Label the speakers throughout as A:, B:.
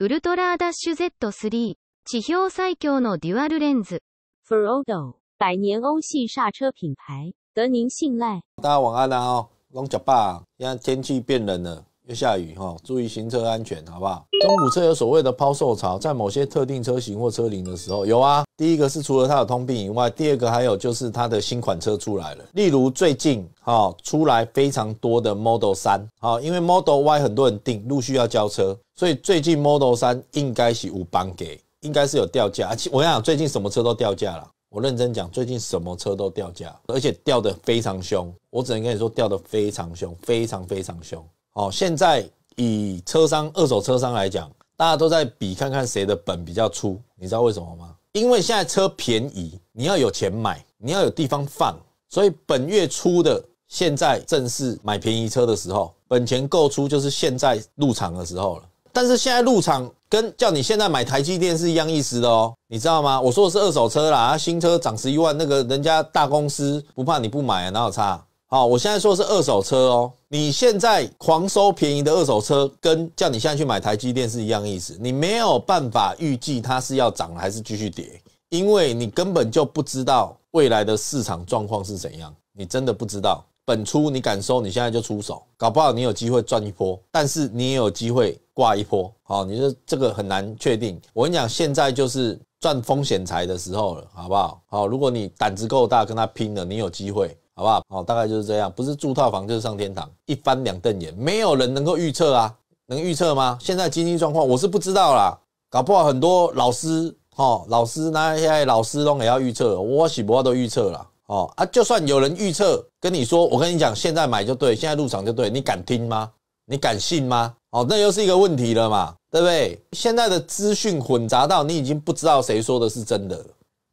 A: Ultra-Z3，地表最强的 Dual l e n f e r o d o 百年欧系刹车品牌，得您信赖。大家晚安啦哦，拢脚饱，现在天气变冷了。又下雨哈，注意行车安全，好不好？中古车有所谓的抛售潮，在某些特定车型或车龄的时候有啊。第一个是除了它的通病以外，第二个还有就是它的新款车出来了。例如最近哈出来非常多的 Model 三，好，因为 Model Y 很多人订，陆续要交车，所以最近 Model 三应该是五帮给，应该是有掉价。我想最近什么车都掉价了，我认真讲，最近什么车都掉价，而且掉的非常凶。我只能跟你说，掉的非常凶，非常非常凶。哦，现在以车商、二手车商来讲，大家都在比看看谁的本比较粗。你知道为什么吗？因为现在车便宜，你要有钱买，你要有地方放，所以本月初的，现在正是买便宜车的时候。本钱够出就是现在入场的时候了。但是现在入场跟叫你现在买台积电是一样意思的哦，你知道吗？我说的是二手车啦，新车涨十一万，那个人家大公司不怕你不买啊，哪有差？好，我现在说是二手车哦，你现在狂收便宜的二手车，跟叫你现在去买台积电是一样意思。你没有办法预计它是要涨还是继续跌，因为你根本就不知道未来的市场状况是怎样，你真的不知道。本初你敢收，你现在就出手，搞不好你有机会赚一波，但是你也有机会挂一波。好，你说这个很难确定。我跟你讲，现在就是赚风险财的时候了，好不好？好，如果你胆子够大，跟他拼了，你有机会。好不好？哦，大概就是这样，不是住套房就是上天堂，一翻两瞪眼，没有人能够预测啊，能预测吗？现在经济状况我是不知道啦，搞不好很多老师哦，老师那些老师都也要预测，我喜博都预测了哦啊，就算有人预测，跟你说，我跟你讲，现在买就对，现在入场就对，你敢听吗？你敢信吗？哦，那又是一个问题了嘛，对不对？现在的资讯混杂到你已经不知道谁说的是真的了，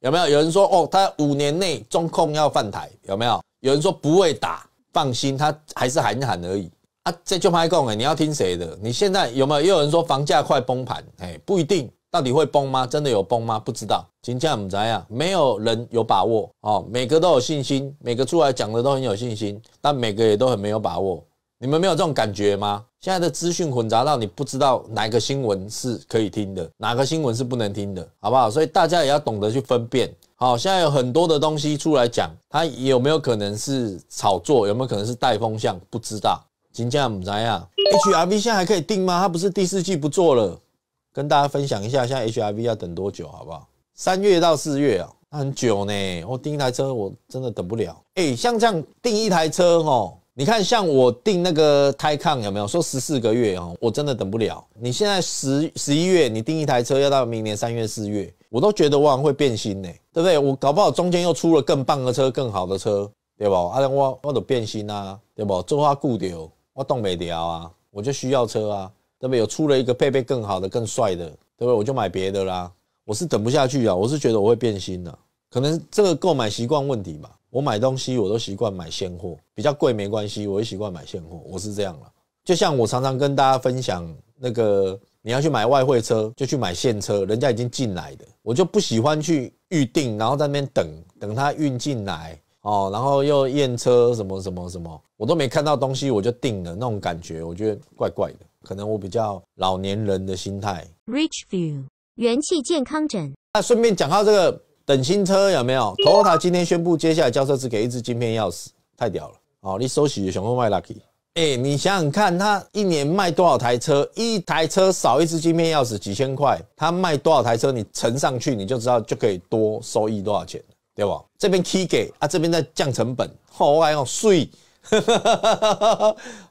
A: 有没有？有人说哦，他五年内中控要换台，有没有？有人说不会打，放心，他还是喊喊而已啊。这就拍供哎，你要听谁的？你现在有没有？又有人说房价快崩盘，哎，不一定，到底会崩吗？真的有崩吗？不知道，金价怎么样？没有人有把握哦。每个都有信心，每个出来讲的都很有信心，但每个也都很没有把握。你们没有这种感觉吗？现在的资讯混杂到你不知道哪个新闻是可以听的，哪个新闻是不能听的，好不好？所以大家也要懂得去分辨。好，现在有很多的东西出来讲，它有没有可能是炒作？有没有可能是带风向？不知道。金价怎么样？HRV 现在还可以定吗？它不是第四季不做了？跟大家分享一下，现在 HRV 要等多久，好不好？三月到四月啊，那很久呢。我订一台车，我真的等不了。哎，像这样订一台车哦。你看，像我订那个泰康有没有说十四个月哦？我真的等不了。你现在十十一月你订一台车，要到明年三月四月，我都觉得我会变心呢，对不对？我搞不好中间又出了更棒的车、更好的车，对吧？啊，我我都变心啊，对吧？做花固掉，我动没了啊，我就需要车啊，对不？对？有出了一个配备更好的、更帅的，对不？对？我就买别的啦。我是等不下去啊，我是觉得我会变心的，可能这个购买习惯问题吧。我买东西我都习惯买现货，比较贵没关系，我习惯买现货。我是这样了，就像我常常跟大家分享，那个你要去买外汇车，就去买现车，人家已经进来的。我就不喜欢去预定，然后在那边等等他运进来哦，然后又验车什么什么什么，我都没看到东西我就定了，那种感觉我觉得怪怪的，可能我比较老年人的心态。Rich View 元气健康枕。那顺便讲到这个。等新车有没有？Toyota 今天宣布，接下来交车只给一支晶片钥匙，太屌了！哦，你手洗，喜欢卖 Lucky？哎，你想想看，他一年卖多少台车？一台车少一支晶片钥匙几千块，他卖多少台车？你乘上去，你就知道就可以多收益多少钱，对吧？这边 k i c 给啊，这边在降成本。我爱讲税，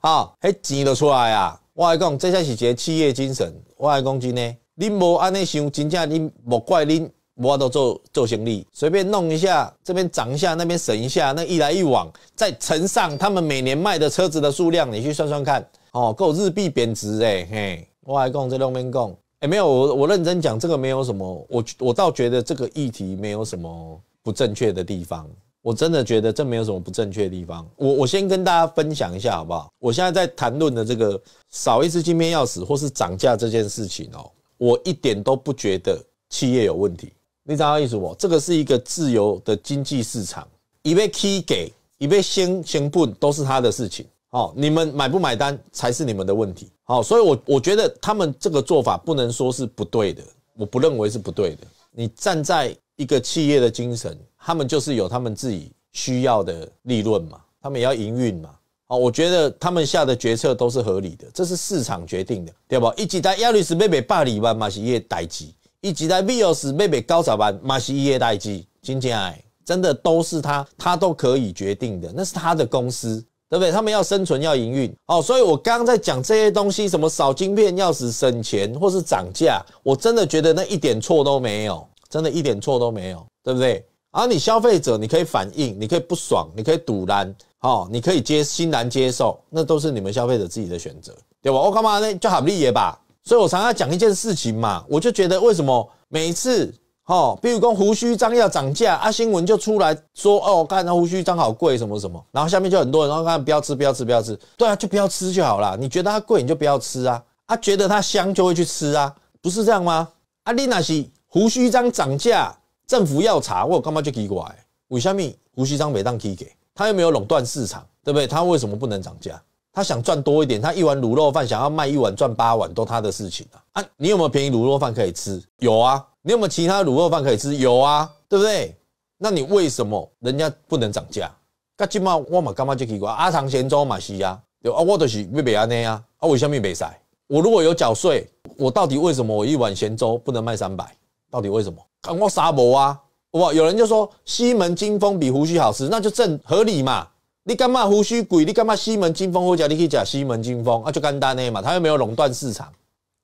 A: 啊，还挤得出来啊？我爱讲，这才是一个企业精神。我爱讲，真呢，你无安尼想，真正你莫怪恁。挖到做做行李，随便弄一下，这边涨一下，那边省一下，那一来一往，再乘上他们每年卖的车子的数量，你去算算看，哦，够日币贬值哎嘿，我还讲这两边讲，哎没有，我我认真讲，这个没有什么，我我倒觉得这个议题没有什么不正确的地方，我真的觉得这没有什么不正确地方。我我先跟大家分享一下好不好？我现在在谈论的这个少一支金边钥匙或是涨价这件事情哦，我一点都不觉得企业有问题。你知道意思不？这个是一个自由的经济市场，一 key 给，一被先先不，都是他的事情。好，你们买不买单才是你们的问题。好，所以，我我觉得他们这个做法不能说是不对的，我不认为是不对的。你站在一个企业的精神，他们就是有他们自己需要的利润嘛，他们也要营运嘛。好，我觉得他们下的决策都是合理的，这是市场决定的，对不？一级单亚里斯贝贝巴黎吧，马西耶代基。以及在 Vios、b a 高潮版、马西、E 夜代机、金建爱，真的都是他，他都可以决定的。那是他的公司，对不对？他们要生存，要营运，哦，所以我刚刚在讲这些东西，什么少晶片、要匙省钱，或是涨价，我真的觉得那一点错都没有，真的一点错都没有，对不对？而你消费者，你可以反应，你可以不爽，你可以堵拦，哦，你可以接欣然接受，那都是你们消费者自己的选择，对吧？我干嘛呢？就好，丽业吧。所以，我常常讲一件事情嘛，我就觉得为什么每次，哈，比如说胡须章要涨价，啊，新闻就出来说，哦，看那胡须章好贵，什么什么，然后下面就很多人，然看不要吃，不要吃，不要吃，对啊，就不要吃就好了。你觉得它贵，你就不要吃啊，啊，觉得它香就会去吃啊，不是这样吗？啊，你娜是胡须章涨价，政府要查，我干嘛就奇怪？为什么胡须章每当以给？他又没有垄断市场，对不对？他为什么不能涨价？他想赚多一点，他一碗卤肉饭想要卖一碗赚八碗都他的事情啊！啊，你有没有便宜卤肉饭可以吃？有啊！你有没有其他卤肉饭可以吃？有啊，对不对？那你为什么人家不能涨价？噶起码我嘛干嘛就奇怪？阿长咸粥嘛是啊，对啊，我就是袂白啊呢啊，啊我什么袂塞。我如果有缴税，我到底为什么我一碗咸粥不能卖三百？到底为什么？赶我傻婆啊！哇，有人就说西门金风比胡须好吃，那就正合理嘛。你干嘛胡须鬼？你干嘛西门金风呼叫你去假西门金风？啊，就干单的嘛，他又没有垄断市场，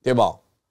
A: 对不？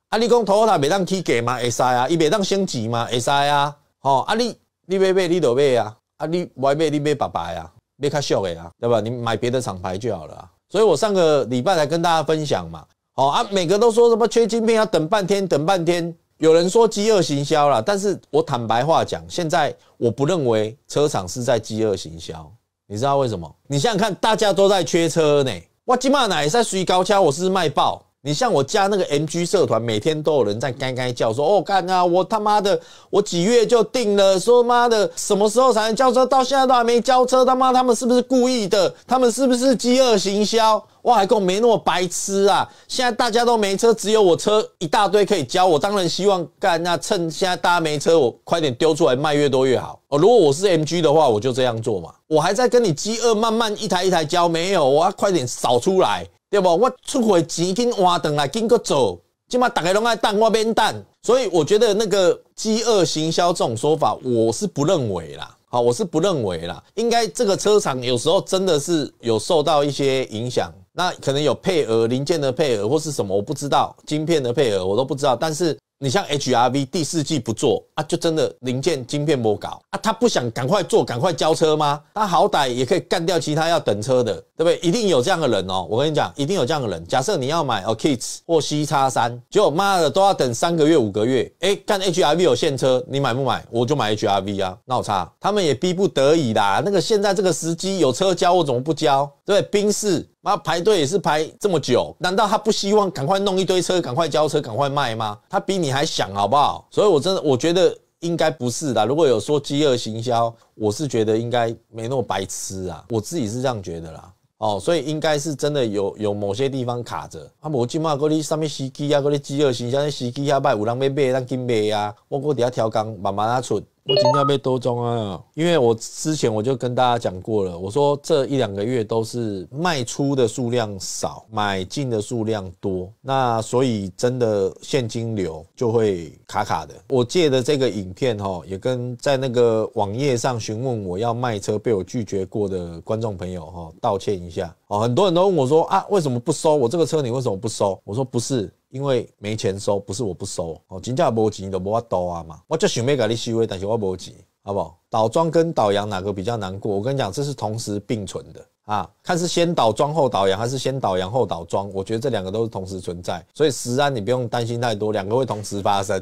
A: 啊，你讲头塔袂当起价嘛？哎塞啊，伊袂当升级嘛？哎塞啊，吼啊你你买买你就买啊，啊你外买你买白白呀，买较俗的啊，对吧？你买别的厂牌就好了。啊。所以我上个礼拜来跟大家分享嘛，好啊，每个都说什么缺晶片要等半天，等半天。有人说饥饿行销了，但是我坦白话讲，现在我不认为车厂是在饥饿行销。你知道为什么？你想想看，大家都在缺车呢。我今嘛哪也是属于高跷，我是卖爆。你像我加那个 MG 社团，每天都有人在干干叫说，哦干啊，我他妈的，我几月就定了，说妈的什么时候才能交车？到现在都还没交车，他妈他们是不是故意的？他们是不是饥饿行销？哇，还够没那么白痴啊！现在大家都没车，只有我车一大堆可以交，我当然希望干那趁现在大家没车，我快点丢出来卖，越多越好。哦，如果我是 MG 的话，我就这样做嘛。我还在跟你饥饿，慢慢一台一台交，没有，我要快点扫出来。对不，我出钱已经换汤来，经过走？起码大家拢爱淡，我免淡。所以我觉得那个饥饿行销这种说法，我是不认为啦。好，我是不认为啦。应该这个车厂有时候真的是有受到一些影响，那可能有配额零件的配额或是什么，我不知道，晶片的配额我都不知道。但是。你像 H R V 第四季不做啊，就真的零件晶片摸搞啊，他不想赶快做，赶快交车吗？他好歹也可以干掉其他要等车的，对不对？一定有这样的人哦，我跟你讲，一定有这样的人。假设你要买哦，Kids 或 C 叉三，果妈的都要等三个月五个月。哎，干 H R V 有现车，你买不买？我就买 H R V 啊，那我差。他们也逼不得已啦。那个现在这个时机有车交，我怎么不交？对，兵士。妈排队也是排这么久，难道他不希望赶快弄一堆车，赶快交车，赶快卖吗？他比你还想，好不好？所以，我真的，我觉得应该不是的。如果有说饥饿行销，我是觉得应该没那么白痴啊，我自己是这样觉得啦。哦，所以应该是真的有有某些地方卡着啊。我起码嗰啲上面司机啊，嗰啲饥饿行销啲司机遐卖有人要卖，咱紧卖啊。我过底下调工，慢慢啊出。我今天被多中啊，因为我之前我就跟大家讲过了，我说这一两个月都是卖出的数量少，买进的数量多，那所以真的现金流就会卡卡的。我借的这个影片哈，也跟在那个网页上询问我要卖车被我拒绝过的观众朋友哈，道歉一下。哦，很多人都问我说啊，为什么不收我这个车？你为什么不收？我说不是因为没钱收，不是我不收。哦，金价有急，你不怕刀啊嘛？我就想美给你息微，但是我有急，好不好？倒桩跟倒洋哪个比较难过？我跟你讲，这是同时并存的啊，看是先倒桩后倒洋，还是先倒洋后倒桩。我觉得这两个都是同时存在，所以十安你不用担心太多，两个会同时发生。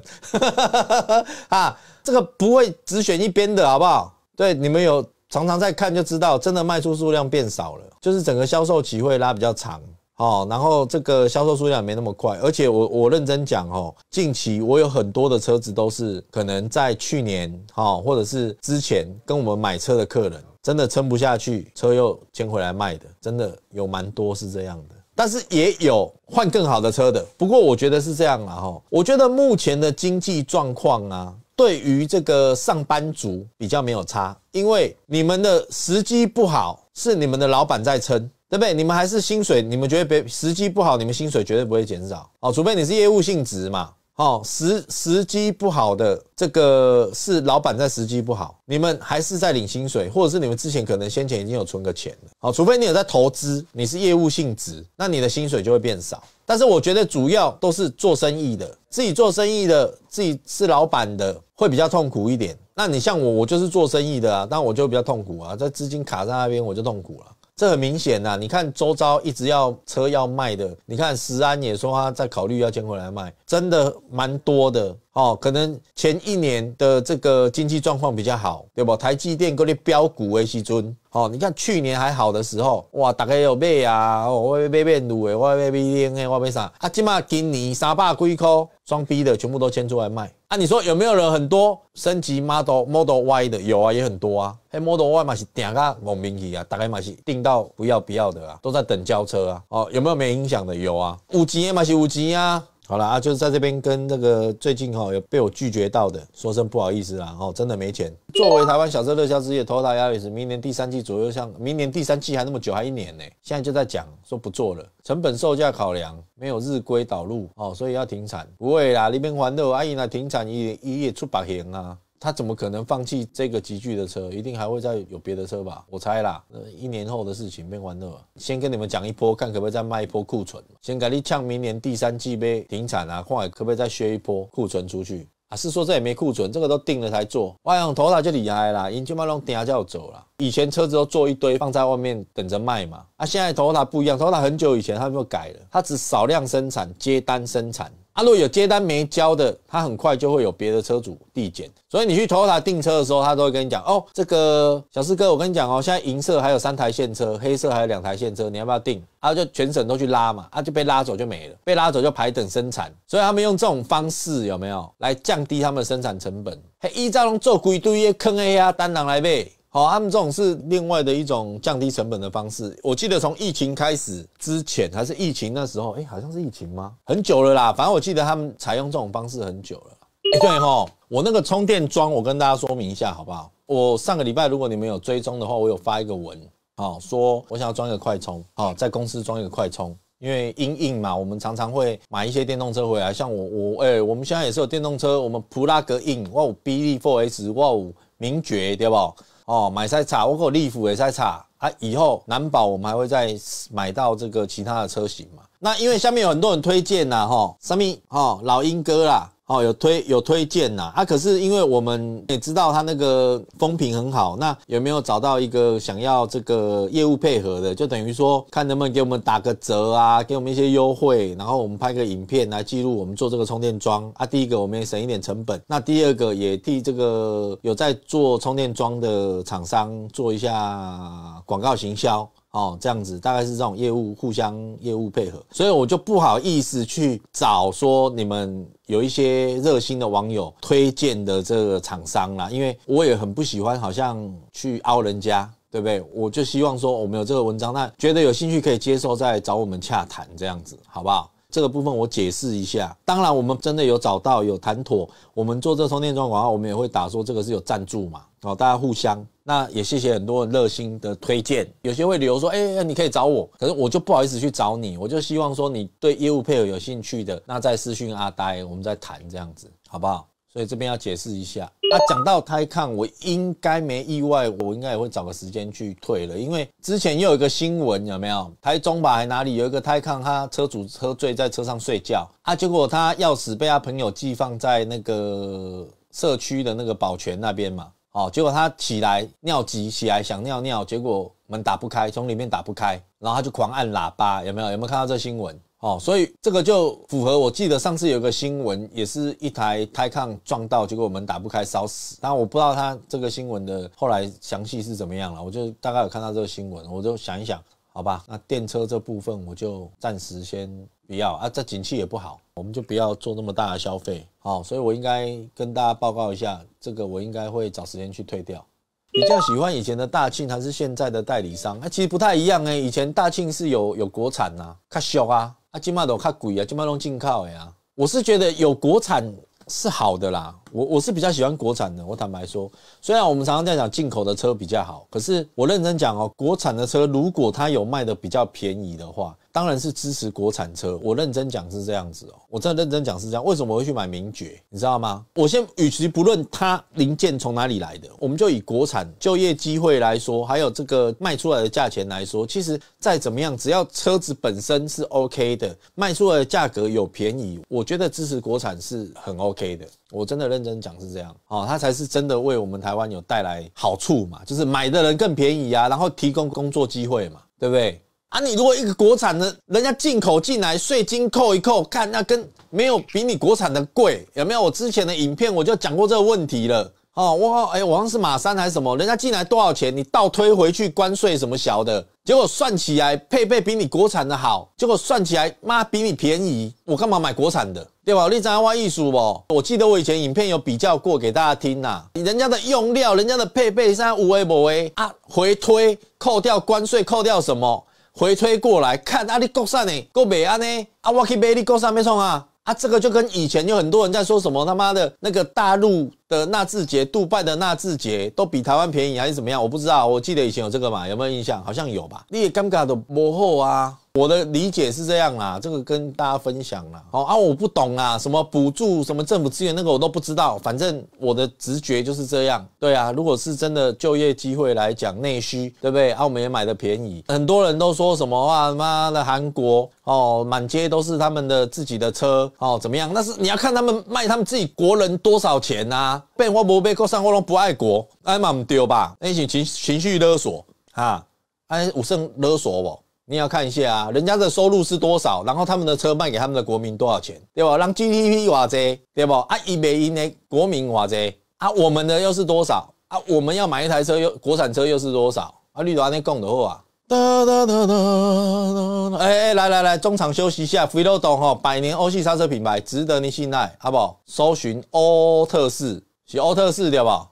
A: 啊，这个不会只选一边的，好不好？对，你们有。常常在看就知道，真的卖出数量变少了，就是整个销售期会拉比较长哦，然后这个销售数量没那么快，而且我我认真讲哦，近期我有很多的车子都是可能在去年哈，或者是之前跟我们买车的客人真的撑不下去，车又牵回来卖的，真的有蛮多是这样的，但是也有换更好的车的，不过我觉得是这样了哈，我觉得目前的经济状况啊。对于这个上班族比较没有差，因为你们的时机不好，是你们的老板在撑，对不对？你们还是薪水，你们觉得别时机不好，你们薪水绝对不会减少。哦，除非你是业务性质嘛。哦，时时机不好的这个是老板在时机不好，你们还是在领薪水，或者是你们之前可能先前已经有存个钱了。好，除非你有在投资，你是业务性质，那你的薪水就会变少。但是我觉得主要都是做生意的，自己做生意的，自己是老板的。会比较痛苦一点。那你像我，我就是做生意的啊，但我就比较痛苦啊，在资金卡在那边，我就痛苦了。这很明显啊，你看周遭一直要车要卖的，你看石安也说他在考虑要牵回来卖，真的蛮多的。哦，可能前一年的这个经济状况比较好，对不？台积电各类标股、A 股尊，哦，你看去年还好的时候，哇，大概有买啊，我被买被卤哎，我被被扔哎，我买啥？啊，起码今年三百龟壳装逼的全部都迁出来卖啊！你说有没有人很多升级 Model Model Y 的？有啊，也很多啊。Model Y 嘛是定个蒙名机啊，大概嘛是订到不要不要的啊，都在等轿车啊。哦，有没有没影响的？有啊，五 G 嘛是五 G 啊。好了啊，就是在这边跟那个最近哈有被我拒绝到的，说声不好意思啦，哦，真的没钱。作为台湾小车热销之夜头大压力是明年第三季左右，像明年第三季还那么久，还一年呢，现在就在讲说不做了，成本售价考量没有日规导入哦，所以要停产。不会啦，你别烦恼，阿姨那停产伊伊也出白行啊。他怎么可能放弃这个集聚的车？一定还会再有别的车吧？我猜啦，一年后的事情没完了，先跟你们讲一波，看可不可以再卖一波库存。先给你抢明年第三季呗，停产啊，看可不可以再削一波库存出去。啊，是说这也没库存？这个都定了才做。外讲 t o 就厉害啦，英菲尼迪就走了。以前车子都做一堆放在外面等着卖嘛，啊，现在头大不一样头大很久以前他就改了，他只少量生产，接单生产。他如果有接单没交的，他很快就会有别的车主递减，所以你去投他订车的时候，他都会跟你讲哦，这个小四哥，我跟你讲哦，现在银色还有三台现车，黑色还有两台现车，你要不要订？他就全省都去拉嘛，他就被拉走就没了，被拉走就排等生产，所以他们用这种方式有没有来降低他们的生产成本？还一照龙做鬼堆的坑 A 呀，单人来呗。好，他们这种是另外的一种降低成本的方式。我记得从疫情开始之前还是疫情那时候，哎，好像是疫情吗？很久了啦，反正我记得他们采用这种方式很久了。对吼，我那个充电桩，我跟大家说明一下好不好？我上个礼拜，如果你们有追踪的话，我有发一个文啊，说我想要装一个快充，哦，在公司装一个快充，因为因影嘛，我们常常会买一些电动车回来。像我，我，哎，我们现在也是有电动车，我们普拉格 g In，哇哦，B D Four S，哇哦，名爵，对不？哦，买赛叉，我靠，利福也赛叉，啊，以后难保我们还会再买到这个其他的车型嘛？那因为下面有很多人推荐呐，哈，上面哦，老鹰哥啦。哦，有推有推荐呐，啊，可是因为我们也知道他那个风评很好，那有没有找到一个想要这个业务配合的？就等于说，看能不能给我们打个折啊，给我们一些优惠，然后我们拍个影片来记录我们做这个充电桩啊。第一个，我们省一点成本；那第二个，也替这个有在做充电桩的厂商做一下广告行销。哦，这样子大概是这种业务互相业务配合，所以我就不好意思去找说你们有一些热心的网友推荐的这个厂商啦，因为我也很不喜欢好像去凹人家，对不对？我就希望说我们有这个文章，那觉得有兴趣可以接受再找我们洽谈，这样子好不好？这个部分我解释一下。当然我们真的有找到有谈妥，我们做这充电桩广告，我们也会打说这个是有赞助嘛。好，大家互相那也谢谢很多热心的推荐，有些会留说，哎，你可以找我，可是我就不好意思去找你，我就希望说你对业务配合有兴趣的，那再私讯阿呆，我们再谈这样子，好不好？所以这边要解释一下，那讲到胎抗，我应该没意外，我应该也会找个时间去退了，因为之前又有一个新闻有没有？台中吧，还哪里有一个胎抗，他车主喝醉在车上睡觉啊，结果他钥匙被他朋友寄放在那个社区的那个保全那边嘛。哦，结果他起来尿急，起来想尿尿，结果门打不开，从里面打不开，然后他就狂按喇叭，有没有？有没有看到这新闻？哦，所以这个就符合。我记得上次有个新闻，也是一台胎抗撞到，结果门打不开，烧死。但我不知道他这个新闻的后来详细是怎么样了，我就大概有看到这个新闻，我就想一想，好吧，那电车这部分我就暂时先不要啊。这景气也不好。我们就不要做那么大的消费，好，所以我应该跟大家报告一下，这个我应该会找时间去退掉。比较喜欢以前的大庆还是现在的代理商？啊，其实不太一样哎，以前大庆是有有国产呐，卡小啊，啊金马都卡鬼啊，金马拢进口哎啊，我是觉得有国产是好的啦，我我是比较喜欢国产的，我坦白说，虽然我们常常在讲进口的车比较好，可是我认真讲哦，国产的车如果它有卖的比较便宜的话。当然是支持国产车，我认真讲是这样子哦，我真的认真讲是这样。为什么会去买名爵？你知道吗？我先与其不论它零件从哪里来的，我们就以国产就业机会来说，还有这个卖出来的价钱来说，其实再怎么样，只要车子本身是 OK 的，卖出来的价格有便宜，我觉得支持国产是很 OK 的。我真的认真讲是这样哦，它才是真的为我们台湾有带来好处嘛，就是买的人更便宜啊，然后提供工作机会嘛，对不对？那你如果一个国产的，人家进口进来，税金扣一扣，看那跟没有比你国产的贵，有没有？我之前的影片我就讲过这个问题了。哦，我哎，我好像是马三还是什么，人家进来多少钱，你倒推回去关税什么小的，结果算起来配备比你国产的好，结果算起来妈比你便宜，我干嘛买国产的？对吧？你讲歪艺术不？我记得我以前影片有比较过给大家听呐，人家的用料，人家的配备在五 A 不 A 啊，回推扣掉关税，扣掉什么？回吹过来，看阿里国山呢，够美安呢，啊，我去贝利国山没冲啊，啊，这个就跟以前有很多人在说什么他妈的那个大陆。的纳智捷，杜拜的纳智捷都比台湾便宜还是怎么样？我不知道，我记得以前有这个嘛，有没有印象？好像有吧。也尴尬的幕后啊，我的理解是这样啦，这个跟大家分享啦。好啊，我不懂啊，什么补助、什么政府资源那个我都不知道。反正我的直觉就是这样。对啊，如果是真的就业机会来讲，内需对不对？澳门也买的便宜，很多人都说什么话？妈的，韩国哦，满街都是他们的自己的车哦，怎么样？那是你要看他们卖他们自己国人多少钱呐。变我冇变，国产，我拢不爱国，哎嘛唔对吧？那是情情绪勒索啊！哎，武圣勒索我，你要看一下啊，人家的收入是多少，然后他们的车卖给他们的国民多少钱，对吧？让 GDP 哇这，对吧？啊，一百亿呢，国民哇这，啊，我们的又是多少？啊，我们要买一台车又国产车又是多少？啊，绿岛那供的货啊！哒哒哒哒哒！哎哎，来来来，中场休息一下，飞乐懂哈，百年欧系刹车品牌，值得你信赖，好不好？搜寻欧特仕。是奥特四对吧？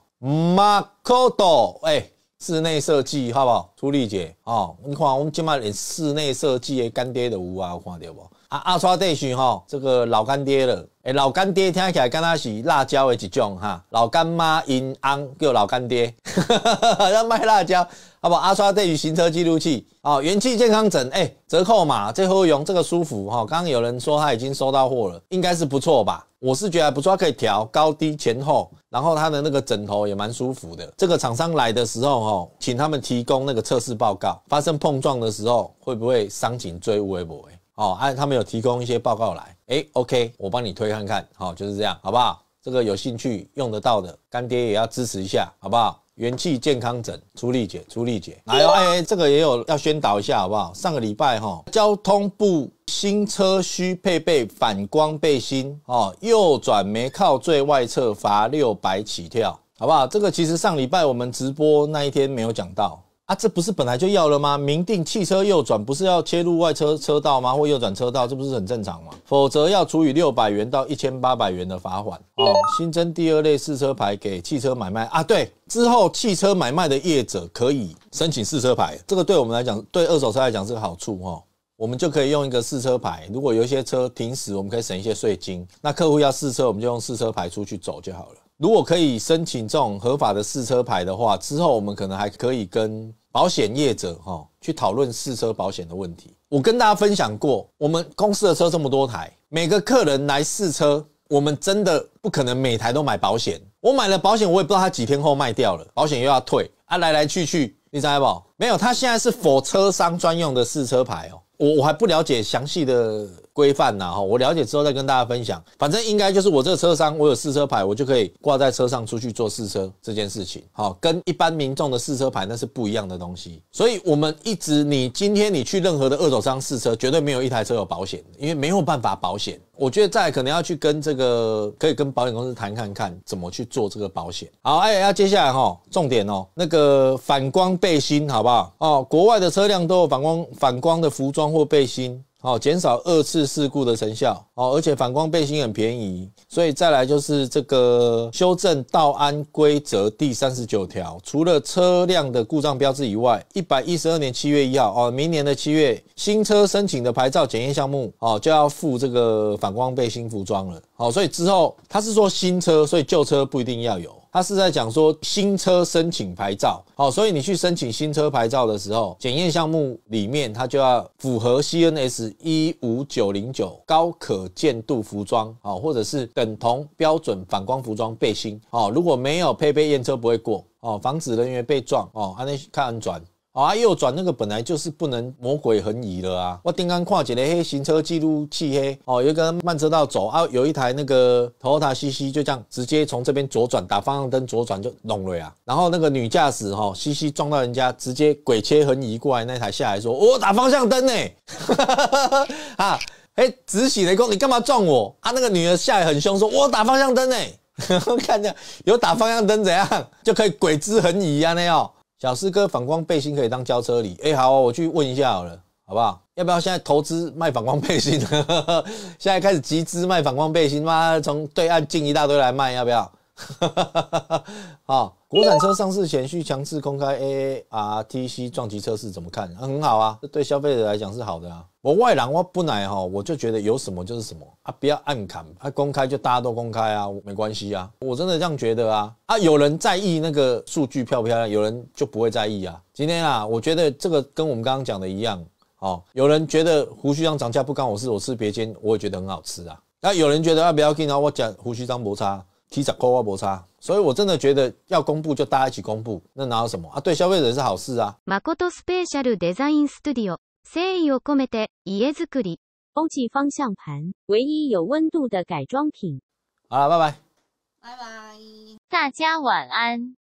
A: 马可多，哎，室内设计好不好？出丽姐，哦，你看我们今摆连室内设计的干爹都有啊，我看到不？啊！阿刷袋鼠哈，这个老干爹了，哎，老干爹听起来刚才是辣椒的一种哈。老干妈因翁叫老干爹，哈哈，要卖辣椒。好不？阿刷袋鼠行车记录器啊，元气健康枕，哎，折扣码最后用这个舒服哈。刚刚有人说他已经收到货了，应该是不错吧？我是觉得不错，可以调高低前后，然后它的那个枕头也蛮舒服的。这个厂商来的时候哈，请他们提供那个测试报告，发生碰撞的时候会不会伤颈椎？微不哎。哦，按他们有提供一些报告来，哎，OK，我帮你推看看，好，就是这样，好不好？这个有兴趣用得到的，干爹也要支持一下，好不好？元气健康枕，朱丽姐，朱丽姐，还有哎，这个也有要宣导一下，好不好？上个礼拜哈，交通部新车需配备反光背心，哦，右转没靠最外侧罚六百起跳，好不好？这个其实上礼拜我们直播那一天没有讲到。啊，这不是本来就要了吗？明定汽车右转不是要切入外车车道吗？或右转车道，这不是很正常吗？否则要处以六百元到一千八百元的罚款。哦，新增第二类试车牌给汽车买卖啊，对，之后汽车买卖的业者可以申请试车牌，这个对我们来讲，对二手车来讲是个好处哦。我们就可以用一个试车牌，如果有一些车停驶，我们可以省一些税金。那客户要试车，我们就用试车牌出去走就好了。如果可以申请这种合法的试车牌的话，之后我们可能还可以跟保险业者哈去讨论试车保险的问题。我跟大家分享过，我们公司的车这么多台，每个客人来试车，我们真的不可能每台都买保险。我买了保险，我也不知道他几天后卖掉了，保险又要退啊，来来去去，你猜不？没有，他现在是否车商专用的试车牌哦？我我还不了解详细的。规范呐，哈，我了解之后再跟大家分享。反正应该就是我这车商，我有试车牌，我就可以挂在车上出去做试车这件事情。好，跟一般民众的试车牌那是不一样的东西。所以，我们一直，你今天你去任何的二手商试车，绝对没有一台车有保险因为没有办法保险。我觉得再可能要去跟这个，可以跟保险公司谈看看怎么去做这个保险。好，哎，要接下来哈，重点哦，那个反光背心好不好？哦，国外的车辆都有反光、反光的服装或背心。好，减少二次事故的成效。哦，而且反光背心很便宜，所以再来就是这个修正道安规则第三十九条，除了车辆的故障标志以外，一百一十二年七月一号，哦，明年的七月，新车申请的牌照检验项目，哦，就要附这个反光背心服装了。哦，所以之后他是说新车，所以旧车不一定要有。他是在讲说新车申请牌照，好，所以你去申请新车牌照的时候，检验项目里面他就要符合 CNS 一五九零九高可见度服装，哦，或者是等同标准反光服装背心，哦，如果没有配备验车不会过，哦，防止人员被撞，哦，安那看转。啊！右转那个本来就是不能魔鬼横移了啊！我刚刚跨起来，嘿，行车记录器嘿，哦，一个慢车道走啊，有一台那个 Toyota 西西就这样直接从这边左转，打方向灯左转就弄了啊！然后那个女驾驶哈西西撞到人家，直接鬼切横移过来那台下来说：“我打方向灯呢！”啊，哎，直喜雷公，你干嘛撞我啊？那个女的下来很凶说：“我打方向灯呢！”然哈，看样，有打方向灯怎样就可以鬼之横移啊那样。小师哥反光背心可以当交车礼，哎，好啊，我去问一下好了，好不好？要不要现在投资卖反光背心？现在开始集资卖反光背心，妈，从对岸进一大堆来卖，要不要？哈，好，国产车上市前需强制公开 A A R T C 撞击测试，怎么看？很好啊，这对消费者来讲是好的啊。我外行我不来哈，我就觉得有什么就是什么啊，不要暗砍，啊，公开就大家都公开啊，没关系啊，我真的这样觉得啊。啊，有人在意那个数据漂不漂亮，有人就不会在意啊。今天啊，我觉得这个跟我们刚刚讲的一样，哦，有人觉得胡须张涨价不关我事，我吃别煎我也觉得很好吃啊。那有人觉得啊不要紧啊，我讲胡须张摩擦。提早勾挖摩擦，所以我真的觉得要公布就大家一起公布，那哪有什么啊？对消费者是好事啊。马可托 Special Design Studio，诚意を込めて家づり。欧系方向盘，唯一有温度的改装品。好，了，拜拜。拜拜，大家晚安。